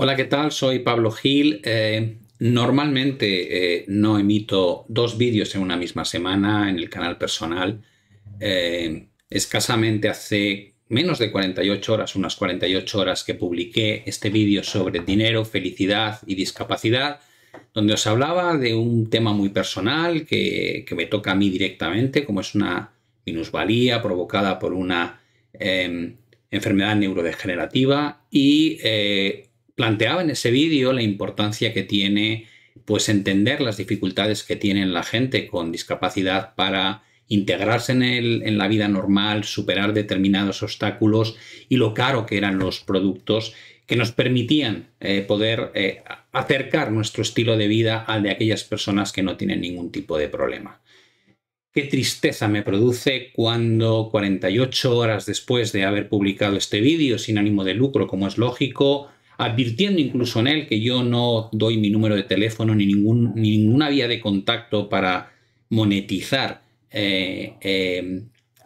Hola, ¿qué tal? Soy Pablo Gil. Eh, normalmente eh, no emito dos vídeos en una misma semana en el canal personal. Eh, escasamente hace menos de 48 horas, unas 48 horas que publiqué este vídeo sobre dinero, felicidad y discapacidad, donde os hablaba de un tema muy personal que, que me toca a mí directamente, como es una minusvalía provocada por una enfermedad neurodegenerativa y planteaba en ese vídeo la importancia que tiene pues entender las dificultades que tiene la gente con discapacidad para integrarse en, la vida normal, superar determinados obstáculos y lo caro que eran los productos que nos permitían eh, poder eh, acercar nuestro estilo de vida al de aquellas personas que no tienen ningún tipo de problema. Qué tristeza me produce cuando 48 horas después de haber publicado este vídeo sin ánimo de lucro, como es lógico, advirtiendo incluso en él que yo no doy mi número de teléfono ni, ningún, ninguna vía de contacto para monetizar eh, eh,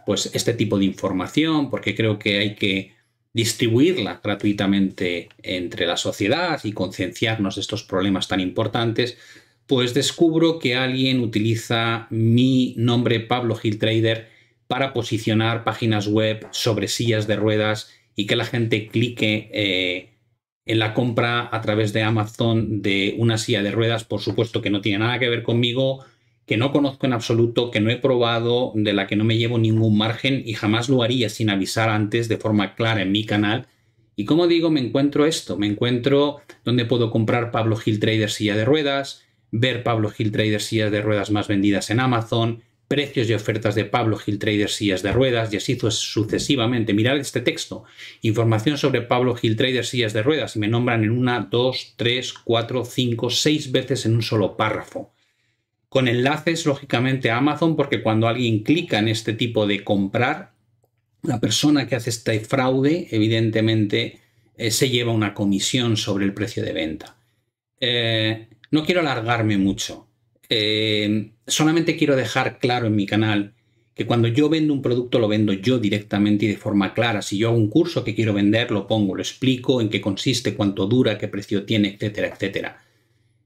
pues este tipo de información, porque creo que hay que distribuirla gratuitamente entre la sociedad y concienciarnos de estos problemas tan importantes, pues descubro que alguien utiliza mi nombre Pablo Gil Trader para posicionar páginas web sobre sillas de ruedas y que la gente clique eh, en la compra a través de Amazon de una silla de ruedas, por supuesto que no tiene nada que ver conmigo, que no conozco en absoluto, que no he probado, de la que no me llevo ningún margen y jamás lo haría sin avisar antes de forma clara en mi canal. Y como digo, me encuentro esto, me encuentro donde puedo comprar Pablo Hill Trader silla de ruedas, ver Pablo Hill Trader sillas de ruedas más vendidas en Amazon, precios y ofertas de Pablo Hill Trader sillas de ruedas y así pues sucesivamente. Mirad este texto, información sobre Pablo Hill Trader sillas de ruedas y me nombran en una, dos, tres, cuatro, cinco, seis veces en un solo párrafo. Con enlaces, lógicamente, a Amazon, porque cuando alguien clica en este tipo de comprar, la persona que hace este fraude, evidentemente, eh, se lleva una comisión sobre el precio de venta. Eh, no quiero alargarme mucho. Eh, solamente quiero dejar claro en mi canal que cuando yo vendo un producto lo vendo yo directamente y de forma clara. Si yo hago un curso que quiero vender, lo pongo, lo explico, en qué consiste, cuánto dura, qué precio tiene, etcétera, etcétera.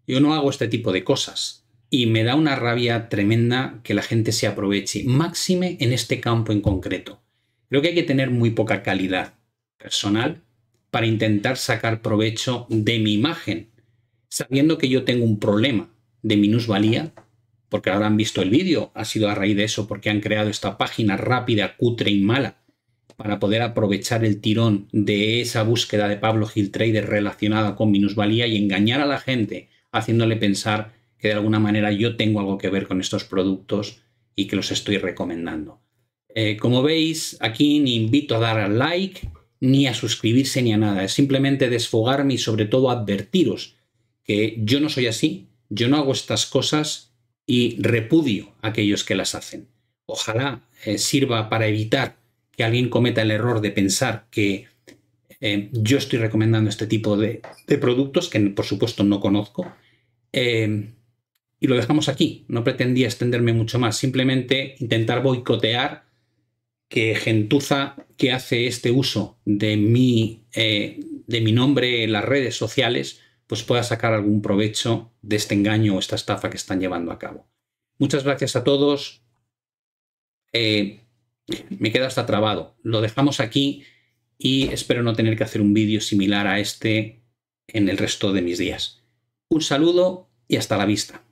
Yo no hago este tipo de cosas y me da una rabia tremenda que la gente se aproveche, máxime en este campo en concreto. Creo que hay que tener muy poca calidad personal para intentar sacar provecho de mi imagen, sabiendo que yo tengo un problema de minusvalía, porque ahora han visto el vídeo, ha sido a raíz de eso porque han creado esta página rápida, cutre y mala, para poder aprovechar el tirón de esa búsqueda de Pablo Gil Trader relacionada con minusvalía y engañar a la gente, haciéndole pensar que de alguna manera yo tengo algo que ver con estos productos y que los estoy recomendando. Eh, como veis, aquí ni invito a dar al like, ni a suscribirse, ni a nada. Es simplemente desfogarme y sobre todo advertiros que yo no soy así, yo no hago estas cosas y repudio a aquellos que las hacen. Ojalá eh, sirva para evitar que alguien cometa el error de pensar que eh, yo estoy recomendando este tipo de, productos que por supuesto no conozco. Eh, y lo dejamos aquí. No pretendía extenderme mucho más. Simplemente intentar boicotear que gentuza que hace este uso de mi, de mi nombre en las redes sociales pues pueda sacar algún provecho de este engaño o esta estafa que están llevando a cabo. Muchas gracias a todos. Eh, me queda hasta trabado. Lo dejamos aquí y espero no tener que hacer un vídeo similar a este en el resto de mis días. Un saludo y hasta la vista.